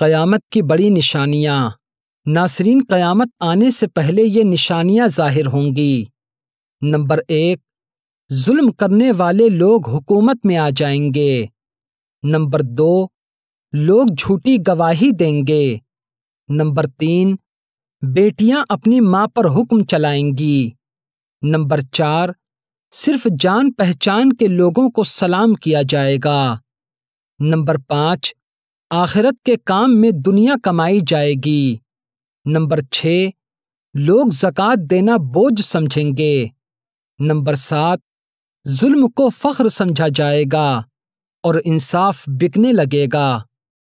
क़यामत की बड़ी निशानियाँ नासरीन क़यामत आने से पहले ये निशानियाँ ज़ाहिर होंगी नंबर एक जुल्म करने वाले लोग हुकूमत में आ जाएंगे नंबर दो लोग झूठी गवाही देंगे नंबर तीन बेटियां अपनी माँ पर हुक्म चलाएंगी नंबर चार सिर्फ जान पहचान के लोगों को सलाम किया जाएगा नंबर पाँच आखिरत के काम में दुनिया कमाई जाएगी नंबर छः लोग जक़ात देना बोझ समझेंगे नंबर सात जुल्म को फ़ख्र समझा जाएगा और इंसाफ बिकने लगेगा